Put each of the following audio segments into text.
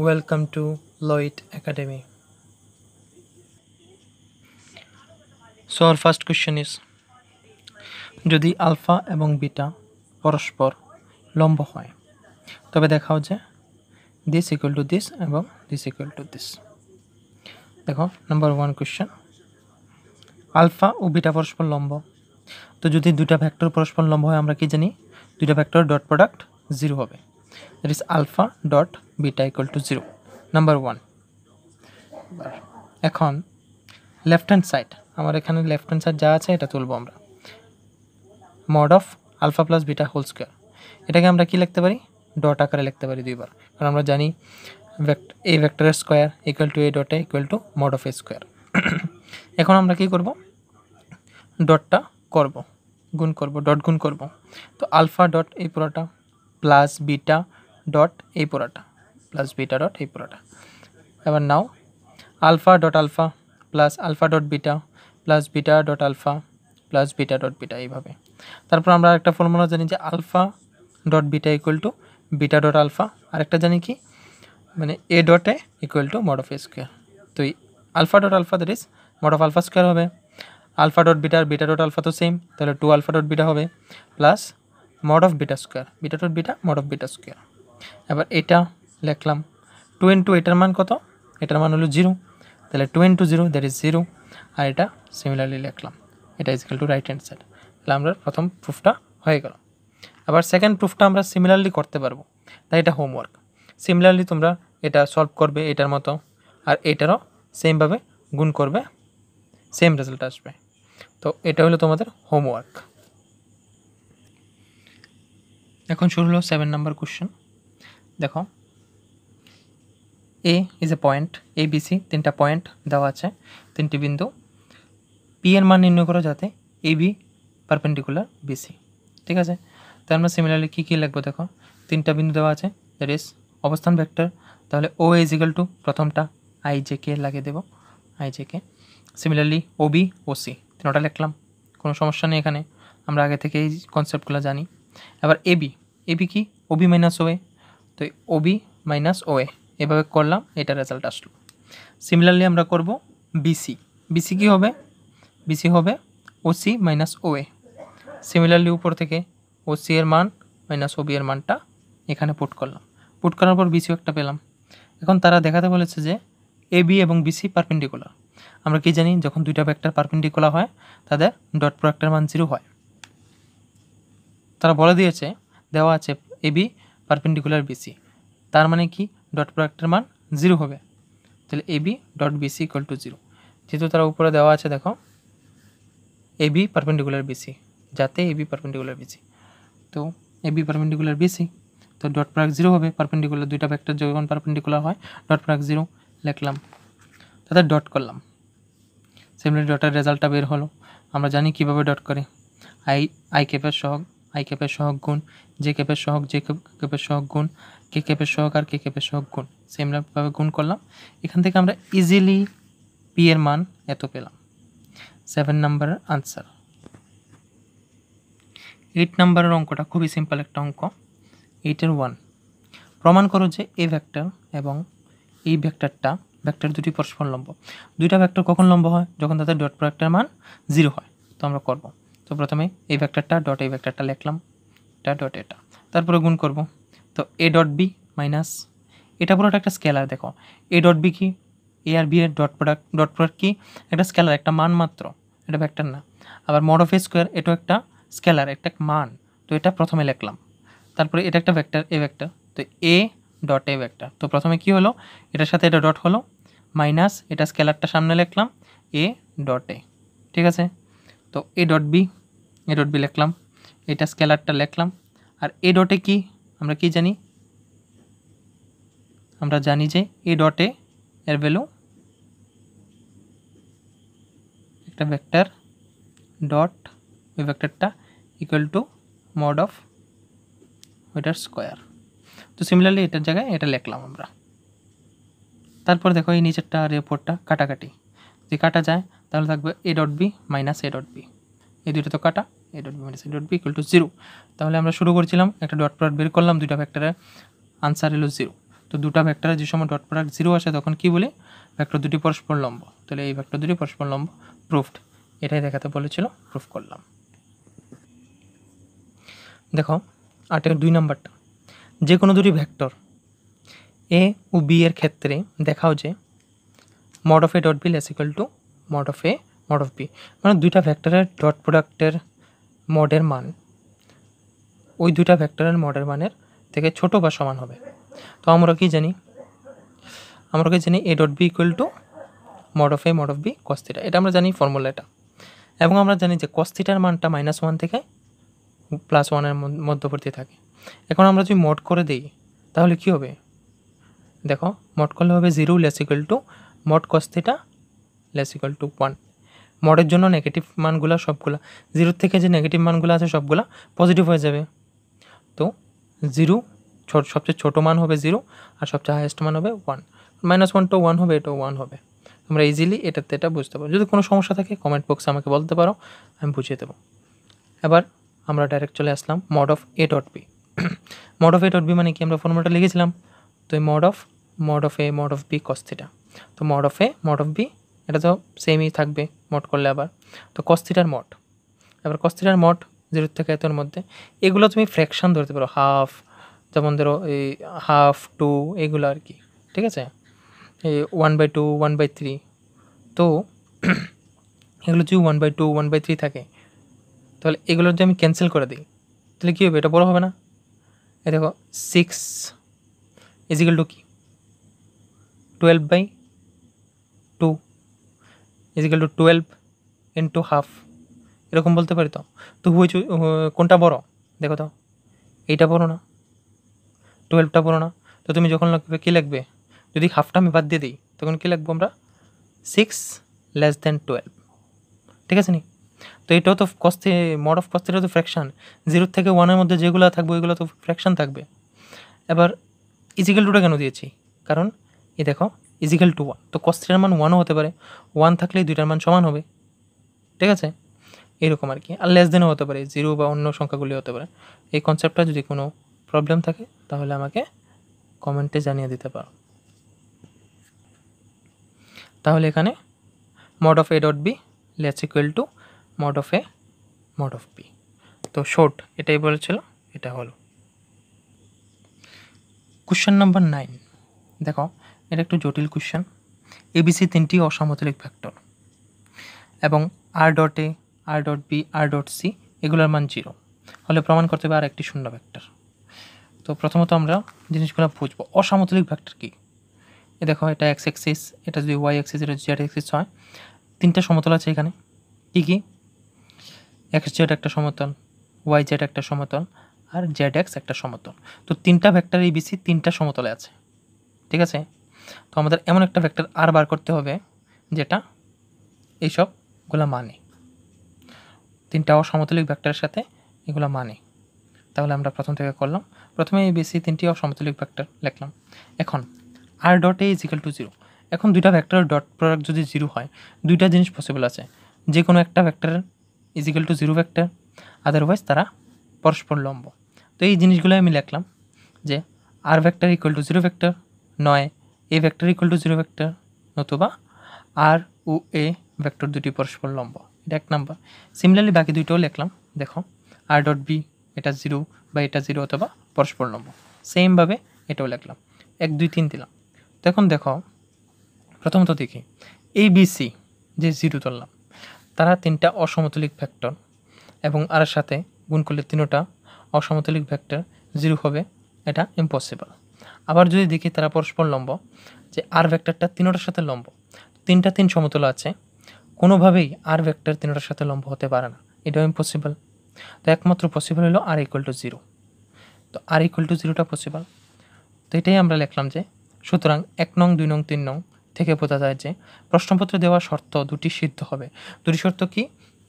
welcome to Lloyd academy so আর first question is যদি alpha এবং বিটা পরস্পর লম্ব হয় তবে দেখাও যে দিস ইকুয়াল টু দিস এবং দিস ইকুয়াল টু দিস দেখো নাম্বার ওয়ান কোয়েশ্চেন আলফা ও বিটা পরস্পর লম্ব তো যদি দুটা ভ্যাক্টর পরস্পর লম্ব হয় আমরা কি জানি দুটা ভ্যাক্টর ডট প্রোডাক্ট জিরো হবে that is alpha dot beta equal to 0 number one এখন লেফট হ্যান্ড সাইড আমার এখানে লেফট হ্যান্ড সাইড যা আছে এটা তুলবো আমরা mod of alpha plus beta whole square এটাকে আমরা কি লিখতে পারি ডট আকারে লিখতে পারি দুইবার কারণ আমরা জানি A vector square equal to A dot A equal to mod of A square এখন আমরা কি করব ডটটা করব গুণ করব ডট গুণ করব তো আলফা ডট এই পুরোটা প্লাস বিটা ডট এই পুরাটা প্লাস বিটা ডট এই পুরাটা এবার নাও alpha dot alpha plus alpha dot beta plus beta dot alpha plus beta dot beta এইভাবে তারপর আমরা একটা ফর্মুলা জানি যে alpha dot beta equal to beta dot alpha আরেকটা জানি কি মানে এ ডটে A equal to mod of square তো alpha dot alpha that is mod of alpha square হবে alpha dot beta beta dot alpha তো সেম তাহলে two alpha dot beta হবে plus mod of beta square beta two beta mod of beta square এবার এটা লিখলাম two into এটার মান কত এটার মান হলো জিরো তাহলে two into zero that is zero আর এটা সিমিলারলি লিখলাম এটা is two right hand side তাহলে আমরা প্রথম প্রুফটা হয়ে গেল আবার সেকেন্ড প্রুফটা আমরা সিমিলারলি করতে পারবো তাই এটা হোমওয়ার্ক সিমিলারলি তোমরা এটা সলভ করবে এটার মতো আর এটারও সেমভাবে গুণ করবে সেম রেজাল্ট আসবে তো এটা হলো তোমাদের হোমওয়ার্ক এখন শুরু হলো সেভেন নাম্বার কোশ্চেন দেখো A is a point A BC তিনটা পয়েন্ট দেওয়া আছে তিনটি বিন্দু পি এর মান নির্ণয় করো যাতে এ বি পারপেন্ডিকুলার বিসি ঠিক আছে তার মানে সিমিলারলি কী কী লাগবে দেখো তিনটা বিন্দু দেওয়া আছে দ্যাট ইজ অবস্থান ভেক্টর তাহলে ও ইজ ইকাল টু প্রথমটা আই জে কে লাগিয়ে দেবো I J K similarly O B O C তিনটা লিখলাম কোনো সমস্যা নেই এখানে আমরা আগে থেকে এই কনসেপ্টগুলো জানি এবার এবি এবি কি ওবি মাইনাস ওয়ে তো ওবি মাইনাস ওয়ে এভাবে করলাম এটা রেজাল্ট আসলো সিমিলারলি আমরা করব বিসি বিসি কি হবে বিসি হবে ওসি মাইনাস ওয়ে সিমিলারলি উপর থেকে ওসি এর মান মাইনাস ওবি এর মানটা এখানে পুট করলাম পুট করার পর বিসিও একটা পেলাম এখন তারা দেখাতে বলেছে যে এ বি এবং বিসি পারপেন্ডিকুলার আমরা কি জানি যখন দুইটা ভেক্টর পারপেন্ডিকুলার হয় তাদের ডট প্রোডাক্টের মান জিরো হয় তারা বলে দিয়েছে দেওয়া আছে এবি বি পারপেন্ডিকুলার বিসি তার মানে কি ডট প্রোডাক্টের মান জিরো হবে তাহলে AB B dot BC equal to zero যেহেতু তার উপরে দেওয়া আছে দেখো এবি বি পারপেন্ডিকুলার বিসি যাতে এ বি পারপেন্ডিকুলার বিসি তো এ বি পারপেন্ডিকুলার বিসি তো ডট প্রোডাক্ট জিরো হবে পারপেন্ডিকুলার দুইটা ভেক্টর যখন পারপেন্ডিকুলার হয় ডট প্রোডাক্ট জিরো লিখলাম তাতে ডট করলাম সিমিলার ডটের রেজাল্টটা বের হলো আমরা জানি কিভাবে ডট করে আই আই কেপের সহ আই ক্যাপের সহগ গুণ জে ক্যাপের সহগ জে ক্যাপের সহগ গুণ কে ক্যাপের সহগ আর কে ক্যাপের সহগ গুণ সেমভাবে গুণ করলাম এখান থেকে আমরা ইজিলি পি এর মান এত পেলাম সেভেন নাম্বারের আনসার এইট নাম্বারের অঙ্কটা খুবই সিম্পল একটা অঙ্ক এইটের ওয়ান প্রমাণ করো যে এ ভেক্টর এবং এই ভেক্টরটা ভেক্টর দুটি পরস্পর লম্ব দুইটা ভেক্টর কখন লম্ব হয় যখন তাদের ডট প্রোডাক্টের মান জিরো হয় তো আমরা করবো তো প্রথমে এই ভ্যাক্টারটা ডট এই ভ্যাক্টারটা লিখলাম এটা ডট এটা তারপরে গুণ করব তো এ ডট বি মাইনাস এটা পুরোটা একটা স্কেলার দেখো এ ডট বি কি এ আর বি এর ডট প্রোডাক্ট ডট প্রোডাক্ট কি একটা স্কেলার একটা মান মাত্র এটা ভেক্টর না আবার মড অফ এ স্কোয়ার এটাও একটা স্কেলার একটা মান তো এটা প্রথমে লিখলাম তারপরে এটা একটা ভ্যাক্টার এ ভেক্টর তো এ ডট এ ভেক্টর তো প্রথমে কি হলো এটার সাথে এটা ডট হলো মাইনাস এটা স্কেলারটা সামনে লিখলাম এ ডট এ ঠিক আছে তো a.b a.b লেখলাম এটা স্কেলারটা লেখলাম আর a ডটে কি আমরা কি জানি আমরা জানি যে a ডটে এর ভ্যালু একটা ভেক্টর ডট ওই ভেক্টরটা ইকুয়াল টু মড অফ ওটার স্কয়ার তো সিমিলারলি এটার জায়গায় এটা লেখলাম আমরা তারপর দেখো এই নিচেরটা আর এই পড়টা কাটা কাটা যদি কাটা যায় তাহলে থাকবে A dot B minus A dot B এই দুটো তো কাটা A dot B minus A dot B equal to zero তাহলে আমরা শুরু করেছিলাম একটা ডট প্রোডাক্ট বের করলাম দুইটা ভেক্টরের আনসার এলো জিরো তো দুটা ভেক্টরের যে সময় ডট প্রোডাক্ট জিরো আসে তখন কি বলি ভেক্টর দুটি পরস্পর লম্ব তাহলে এই ভেক্টর দুটি পরস্পর লম্ব প্রুফড এটাই দেখাতে বলেছিল প্রুফ করলাম দেখো আটের দুই নম্বরটা যে কোনো দুটি ভেক্টর এ ও বি এর ক্ষেত্রে দেখাও যে mod of A dot B less to mod of A mod of B মানে দুইটা ভেক্টরের ডট প্রোডাক্টের মডের মান ওই দুইটা ভেক্টরের মডের মানের থেকে ছোট বা সমান হবে তো আমরা কি জানি আমরা কি জানি A dot B equal to mod of A mod of B cos theta এটা আমরা জানি ফর্মুলাটা এবং আমরা জানি যে কস্তিটার মানটা মাইনাস ওয়ান থেকে প্লাস ওয়ানের মধ্যবর্তী থাকে এখন আমরা যদি মড করে দিই তাহলে কি হবে দেখো মড করলে হবে zero less equal to mod cos theta theta less equal to one মডের জন্য নেগেটিভ মানগুলো সবগুলো জিরোর থেকে যে নেগেটিভ মানগুলো আছে সবগুলো পজিটিভ হয়ে যাবে তো জিরো সবচেয়ে ছোটো মান হবে জিরো আর সবচেয়ে হাইয়েস্ট মান হবে one minus one to one হবে এটাও ওয়ান হবে তোমরা ইজিলি এটাতে এটা বুঝতে পারো যদি কোনো সমস্যা থাকে কমেন্ট বক্সে আমাকে বলতে পারো আমি বুঝিয়ে দেবো এবার আমরা ডাইরেক্ট চলে আসলাম mod of A dot B mod of A dot B মানে কি আমরা ফর্মুলাটা লিখেছিলাম তো এই mod of mod of A mod of B cos theta তো mod of A mod of B এটা তো সেমই থাকবে মড করলে আবার তো কস্তিটার মট এবার কস্তিটার মট জিরো থেকে এতর মধ্যে এগুলো তুমি ফ্র্যাকশান ধরতে পারো হাফ যেমন ধরো এই হাফ টু এগুলো আর কি ঠিক আছে এই one by two one by three তো এগুলো যদি one by two one by three থাকে তাহলে এগুলো যদি আমি ক্যান্সেল করে দিই তাহলে কী হবে এটা বড় হবে না এ দেখো সিক্স ইজিক্যাল টু কি twelve by two is equal to twelve into half এরকম বলতে পারি তো তো হুইচ কোনটা বড় দেখো তো এইটা বড় না টুয়েলভটা বড় না তো তুমি যখন লাগবে কী লাগবে যদি হাফটা আমি বাদ দিয়ে দিই তখন কী লাগবো আমরা সিক্স লেস দেন টুয়েলভ ঠিক আছে নি তো এটাও তো কস্তে মড অফ কস্তেটা তো ফ্র্যাকশান জিরো থেকে ওয়ানের মধ্যে যেগুলো থাকবে ওইগুলো তো ফ্র্যাকশান থাকবে এবার ইজিক্যাল টুটা কেন দিয়েছি কারণ এ দেখো ইজিক্যাল টু ওয়ান তো কস থ্রিটার মান ওয়ানও হতে পারে ওয়ান থাকলেই দুইটার মান সমান হবে ঠিক আছে এরকম আর কি আর লেস দেনও হতে পারে জিরো বা অন্য সংখ্যাগুলি হতে পারে এই কনসেপ্টটা যদি কোনো প্রবলেম থাকে তাহলে আমাকে কমেন্টে জানিয়ে দিতে পারো তাহলে এখানে mod of A dot B less equal to mod of A mod of B তো শোট এটাই বলেছিল এটা হলো কোশ্চেন নাম্বার নাইন দেখো এটা একটু জটিল কোশ্চেন এবিসি তিনটি অসমতলিক ভেক্টর এবং R dot A R dot B R dot C এগুলোর মান জিরো হলে প্রমাণ করতে হবে আর একটি শূন্য ভেক্টর তো প্রথমত আমরা জিনিসগুলো বুঝবো অসমতলিক ভেক্টর কী এ দেখো এটা এক্স এক্সিস এটা যদি ওয়াই এক্সিস এটা জেড এক্সিস হয় তিনটা সমতল আছে এখানে কী কী এক্স জেড একটা সমতল ওয়াই জেড একটা সমতল আর জেড এক্স একটা সমতল তো তিনটা ভেক্টর এই বিসি তিনটা সমতলে আছে ঠিক আছে তো আমাদের এমন একটা ফ্যাক্টর আর বার করতে হবে যেটা এইসবগুলো মানে তিনটা অসমতুলিক ভেক্টরের সাথে এগুলো মানে তাহলে আমরা প্রথম থেকে করলাম প্রথমে এই বেসি তিনটি অসমতুলিক ভেক্টর লিখলাম এখন R dot A is equal to zero এখন দুইটা ভেক্টরের ডট প্রোডাক্ট যদি জিরো হয় দুইটা জিনিস পসিবল আছে যে কোনো একটা ভেক্টরের is equal to zero vector otherwise তারা পরস্পর লম্ব তো এই জিনিসগুলো আমি লিখলাম যে R vector equal to zero vector নয় A vector equal to zero vector নতুবা আর ও এ ভেক্টর দুটি পরস্পর লম্ব এটা এক নাম্বার সিমিলারলি বাকি দুইটাও লিখলাম দেখো আর ডট বি এটা জিরো বা এটা জিরো অথবা পরস্পর লম্ব সেমভাবে এটাও লিখলাম এক দুই তিন দিলাম তো দেখো প্রথমত দেখি এ বিসি যে জিরো ধরলাম তারা তিনটা অসমতলিক ভেক্টর এবং আর সাথে গুণ করলে তিনোটা অসমতলিক ভেক্টর জিরো হবে এটা ইম্পসিবল আবার যদি দেখি তারা পরস্পর লম্ব যে আর ভেক্টরটা তিনোটার সাথে লম্ব তিনটা তিন সমতল আছে কোনোভাবেই আর ভেক্টর তিনোটার সাথে লম্ব হতে পারে না এটাও ইম্পসিবল তো একমাত্র পসিবল হলো আর ইকুয়াল টু জিরো তো আর ইকুয়াল টু জিরোটা পসিবল তো এটাই আমরা লিখলাম যে সুতরাং এক নং দুই নং তিন নং থেকে বোঝা যায় যে প্রশ্নপত্রে দেওয়া শর্ত দুটি সিদ্ধ হবে দুটি শর্ত কি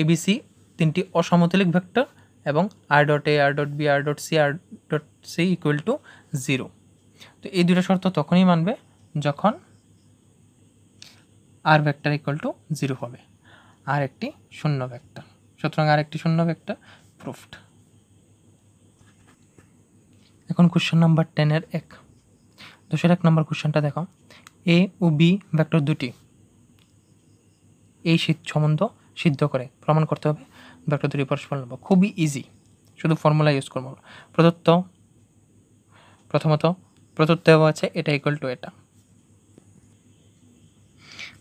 এবিসি তিনটি অসমতলিক ভেক্টর এবং R dot A R dot B R dot C R dot C equal to zero তো এই দুটো শর্ত তখনই মানবে যখন R vector equal to zero হবে আর একটি শূন্য ভেক্টর সুতরাং আর একটি শূন্য ভেক্টর প্রুফড এখন কোশ্চেন নাম্বার টেনের এক দশের এক নম্বর কোশ্চেনটা দেখো এ ও বি ভ্যাক্টর দুটি এই শীত সম্বন্ধ সিদ্ধ করে প্রমাণ করতে হবে ভেক্টর দুটি পরস্পর লম্ব খুবই ইজি শুধু ফর্মুলা ইউজ করবো প্রদত্ত প্রথমত প্রদত্ত দেওয়া আছে এটা ইকুয়াল টু এটা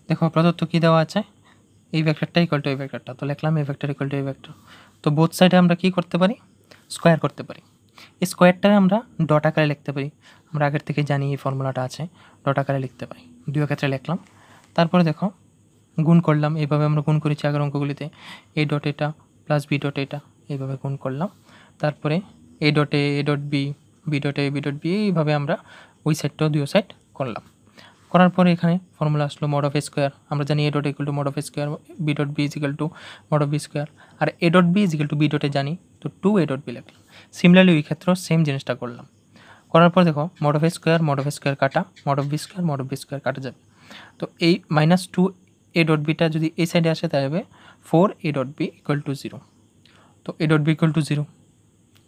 দেখো প্রদত্ত কী দেওয়া আছে এই ভেক্টরটা ইকুয়াল টু এই ভেক্টরটা তো লিখলাম এই ভেক্টর ইকুয়াল টু এই ভেক্টর তো বোথ সাইডে আমরা কী করতে পারি স্কোয়ার করতে পারি এই স্কোয়ারটাকে আমরা ডট আকারে লিখতে পারি আমরা আগের থেকে জানি এই ফর্মুলাটা আছে ডট আকারে লিখতে পারি দুই ক্ষেত্রে লিখলাম তারপরে দেখো গুণ করলাম এইভাবে আমরা গুণ করেছি আগের অঙ্কগুলিতে এ ডট এটা প্লাস বি ডট এটা এইভাবে গুণ করলাম তারপরে A dot A dot B B dot A B dot B এইভাবে আমরা ওই সাইডটাও দুই সাইড করলাম করার পরে এখানে ফর্মুলা আসলো মড অফ স্কোয়ার আমরা জানি A dot equal to mod of square B dot B is equal to mod of B square আর A dot B is equal to B ডটে জানি তো টু এ ডট বি লিখলাম সিমিলারলি ওই ক্ষেত্রেও সেম জিনিসটা করলাম করার পর দেখো mod of square mod of square কাটা mod of B square mod of B square কাটা যাবে তো এই মাইনাস টু এ ডট বিটা যদি এই সাইডে আসে তাই হবে four A dot B equal to zero তো A dot B equal to zero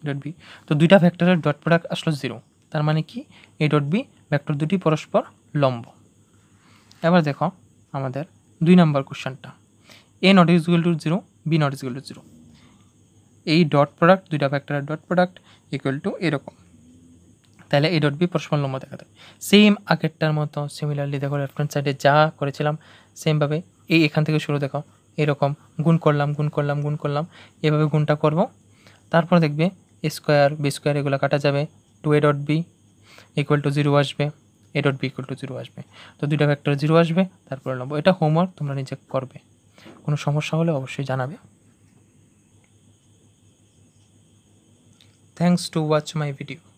dot B তো দুইটা ভেক্টরের ডট প্রোডাক্ট আসলো জিরো তার মানে কি এ ডট বি ভ্যাক্টর দুটি পরস্পর লম্ব এবার দেখো আমাদের দুই নম্বর কোশ্চেনটা A not is equal to zero B not is equal to zero এই ডট প্রোডাক্ট দুইটা ভেক্টরের ডট প্রোডাক্ট ইকুয়াল টু এরকম তাহলে এ ডট বি পরস্পর লম্ব দেখা যায় সেম আগেরটার মতো সিমিলারলি দেখো লেফট হ্যান্ড সাইডে যা করেছিলাম সেমভাবে এই এখান থেকে শুরু দেখো এরকম গুণ করলাম গুণ করলাম গুণ করলাম এভাবে গুণটা করব তারপর দেখবে স্কোয়ার বি স্কোয়ার এগুলো কাটা যাবে two A dot B equal to zero আসবে A dot B equal to zero আসবে তো দুইটা ভেক্টর জিরো আসবে তারপরে নেবো এটা হোমওয়ার্ক তোমরা নিজে করবে কোনো সমস্যা হলে অবশ্যই জানাবে thanks to watch my video